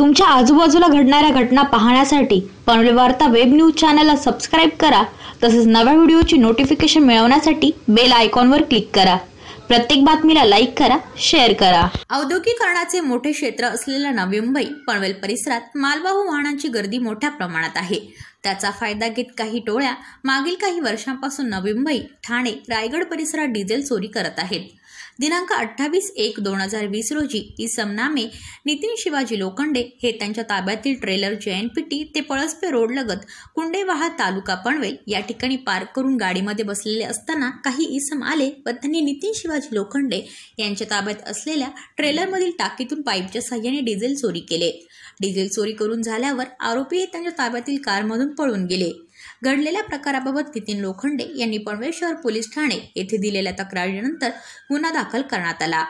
तुमच्या आजूबाजूला घडणाऱ्या घटना पाहण्यासाठी पनवेल वार्ता वेब न्यूज चॅनलला सबस्क्राईब करा तसेच नव्या व्हिडिओची नोटिफिकेशन मिळवण्यासाठी बेल आयकॉनवर क्लिक करा प्रत्येक बातमीला लाईक करा शेअर करा औद्योगिकरणाचे मोठे क्षेत्र असलेल्या नवी मुंबई पनवेल परिसरात मालवाहू वाहनांची गर्दी मोठ्या प्रमाणात आहे त्याचा फायदा घेत काही टोळ्या मागील काही वर्षांपासून नवी मुंबई ठाणे रायगड परिसरात डिझेल चोरी करत आहेत दिनांक अठ्ठावीस एक दोन हजार वीस रोजी समनामे नितीन शिवाजी लोखंडे हे त्यांच्या ताब्यातील ट्रेलर जे एन ते पळसपे रोडलगत कुंडेवाहा तालुका पणवेल या ठिकाणी पार्क करून गाडीमध्ये बसलेले असताना काही इसम आले व त्यांनी नितीन शिवाजी लोखंडे यांच्या ताब्यात असलेल्या ट्रेलरमधील टाकीतून पाईपच्या साह्याने डिझेल चोरी केले डिझेल चोरी करून झाल्यावर आरोपी त्यांच्या ताब्यातील कारमधून पळून गेले घडलेल्या प्रकाराबाबत नितीन लोखंडे यांनी पनवेल पोलीस ठाणे येथे दिलेल्या तक्रारीनंतर गुन्हा दाखल करण्यात आला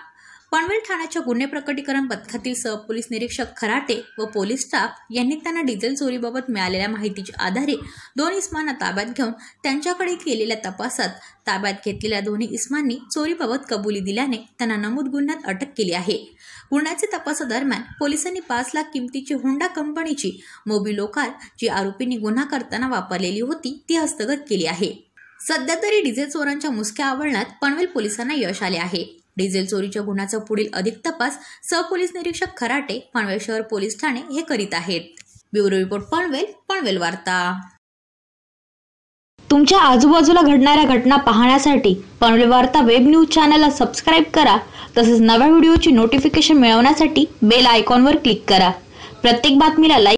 पनवेल ठाण्याच्या गुन्हे प्रकटीकरण पथकातील सहपोलीस निरीक्षक खराटे व पोलीस स्टाफ यांनी त्यांना डिझेल चोरीबाबत मिळालेल्या माहितीच्या आधारे दोन इस्मांना ताब्यात घेऊन त्यांच्याकडे केलेल्या तपासात ताब्यात घेतलेल्या दोन्ही इस्मांनी चोरीबाबत कबुली दिल्याने त्यांना नमूद गुन्ह्यात अटक केली आहे गुन्ह्याच्या तपासादरम्यान पोलिसांनी पाच लाख किमतीची हुंडा कंपनीची मोबिलो कार जी आरोपींनी गुन्हा करताना वापरलेली होती ती हस्तगत केली आहे सध्या तरी डिझेल चोरांच्या मुसक्या आवळण्यात पनवेल पोलिसांना यश आले आहे डिझेल चोरीच्या गुन्ह्याचा पुढील अधिक तपास सह पोलीस निरीक्षक खराटे पनवेल शहर पोलीस ठाणे हे करीत आहेत ब्युरो रिपोर्ट पनवेल पनवेल वार्ता तुमच्या आजूबाजूला घडणाऱ्या घटना पाहण्यासाठी पनवेल वार्ता वेब न्यूज चॅनलला सबस्क्राईब करा तसेच नव्या व्हिडिओची नोटिफिकेशन मिळवण्यासाठी बेल आयकॉनवर क्लिक करा प्रत्येक बातमीला लाईक